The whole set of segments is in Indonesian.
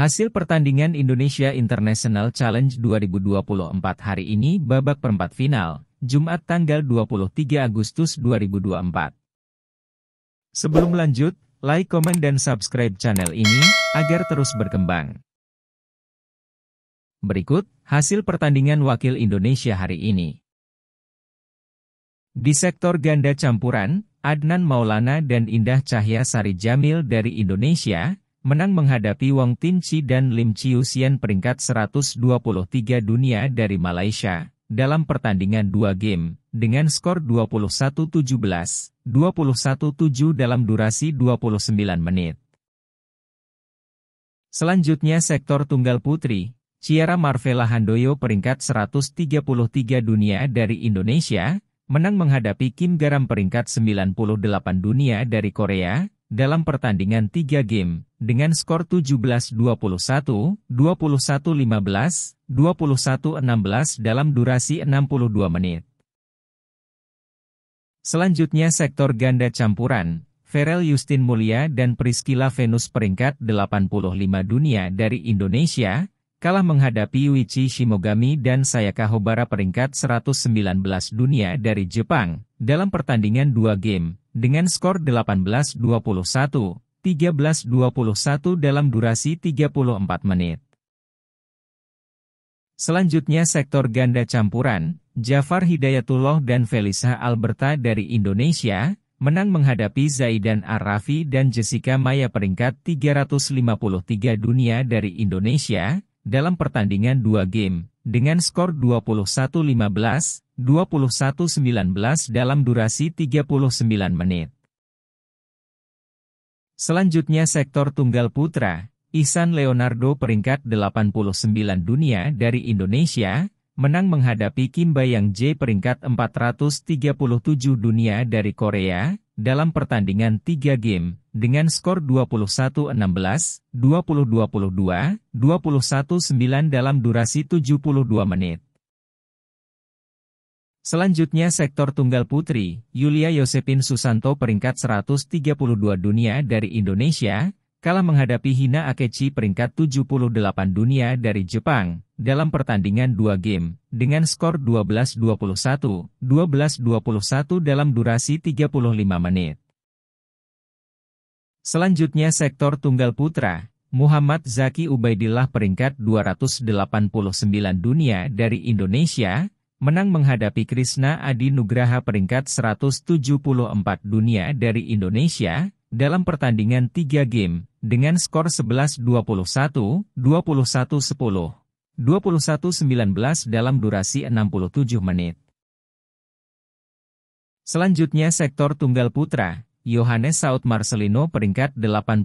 Hasil pertandingan Indonesia International Challenge 2024 hari ini babak perempat final, Jumat tanggal 23 Agustus 2024. Sebelum lanjut, like, komen, dan subscribe channel ini, agar terus berkembang. Berikut, hasil pertandingan wakil Indonesia hari ini. Di sektor ganda campuran, Adnan Maulana dan Indah Cahya Sari Jamil dari Indonesia, menang menghadapi Wong Tin Chi dan Lim Chiu Xian peringkat 123 dunia dari Malaysia dalam pertandingan dua game, dengan skor 21-17, 21-7 dalam durasi 29 menit. Selanjutnya sektor tunggal putri, Ciara Marvela Handoyo peringkat 133 dunia dari Indonesia, menang menghadapi Kim Garam peringkat 98 dunia dari Korea, dalam pertandingan 3 game, dengan skor 17-21, 21-15, 21-16 dalam durasi 62 menit. Selanjutnya sektor ganda campuran, Ferel Justin Mulia dan Priscila Venus peringkat 85 dunia dari Indonesia, kalah menghadapi Yuichi Shimogami dan Sayaka Hobara peringkat 119 dunia dari Jepang, dalam pertandingan dua game, dengan skor 18-21, 13-21 dalam durasi 34 menit. Selanjutnya sektor ganda campuran, Jafar Hidayatullah dan Felisa Alberta dari Indonesia, menang menghadapi Zaidan Arafi dan Jessica Maya peringkat 353 dunia dari Indonesia, dalam pertandingan dua game, dengan skor 21-15, 21-19 dalam durasi 39 menit. Selanjutnya sektor tunggal putra, Ihsan Leonardo peringkat 89 dunia dari Indonesia, menang menghadapi Kim Bayang J peringkat 437 dunia dari Korea, dalam pertandingan 3 game dengan skor 21-16, 20-22, 21-9 dalam durasi 72 menit. Selanjutnya sektor tunggal putri, Yulia Yosepin Susanto peringkat 132 dunia dari Indonesia, kalah menghadapi Hina Akechi peringkat 78 dunia dari Jepang, dalam pertandingan dua game, dengan skor 12-21, 12-21 dalam durasi 35 menit. Selanjutnya sektor tunggal putra, Muhammad Zaki Ubaidillah peringkat 289 dunia dari Indonesia, menang menghadapi Krishna Adi Nugraha peringkat 174 dunia dari Indonesia, dalam pertandingan 3 game, dengan skor 11-21, 21-10, 21-19 dalam durasi 67 menit. Selanjutnya sektor tunggal putra, Yohanes Saut Marcelino peringkat 85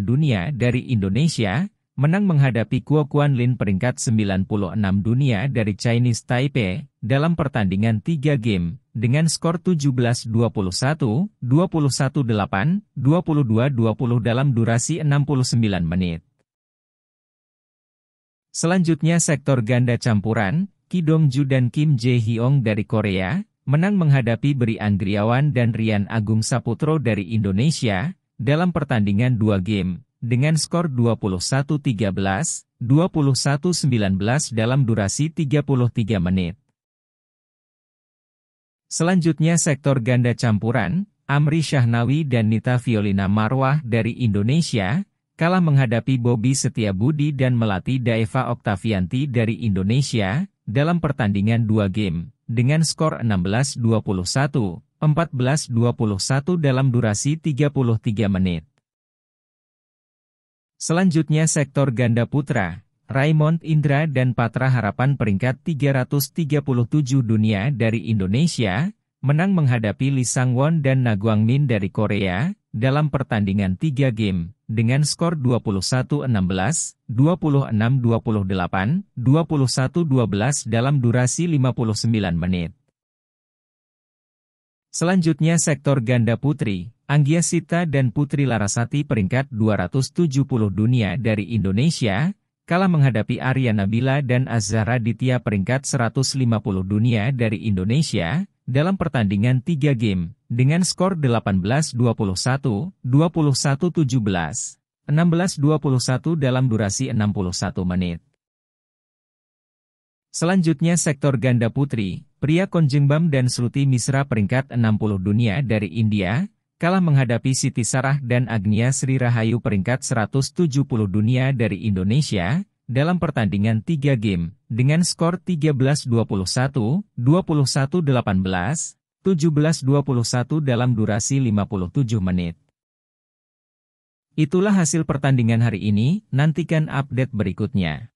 dunia dari Indonesia, menang menghadapi Kuo Kuan Lin peringkat 96 dunia dari Chinese Taipei dalam pertandingan 3 game dengan skor 17-21, 21-8, 22-20 dalam durasi 69 menit. Selanjutnya sektor ganda campuran, Dong Ju dan Kim Jae Hyong dari Korea, menang menghadapi Beri Anggriawan dan Rian Agung Saputro dari Indonesia, dalam pertandingan 2 game, dengan skor 21-13, 21-19 dalam durasi 33 menit. Selanjutnya sektor ganda campuran, Amri Syahnawi dan Nita Violina Marwah dari Indonesia, kalah menghadapi Bobby Setiabudi dan Melati Daeva Oktavianti dari Indonesia, dalam pertandingan dua game, dengan skor 16-21, 14-21 dalam durasi 33 menit. Selanjutnya sektor ganda putra, Raymond Indra dan Patra Harapan peringkat 337 dunia dari Indonesia, menang menghadapi Lee Sang Won dan Na Min dari Korea, dalam pertandingan 3 game, dengan skor 21-16, 26-28, 21-12 dalam durasi 59 menit. Selanjutnya sektor ganda putri, Anggia Sita dan Putri Larasati peringkat 270 dunia dari Indonesia, kalah menghadapi Arya Nabila dan Azhara Ditya peringkat 150 dunia dari Indonesia, dalam pertandingan 3 game, dengan skor 18-21, 21-17, 16-21 dalam durasi 61 menit. Selanjutnya sektor ganda putri, pria Konjengbam dan Sruti Misra peringkat 60 dunia dari India, kalah menghadapi Siti Sarah dan Agnia Sri Rahayu peringkat 170 dunia dari Indonesia, dalam pertandingan 3 game, dengan skor 13-21, 21-18, 17-21 dalam durasi 57 menit. Itulah hasil pertandingan hari ini, nantikan update berikutnya.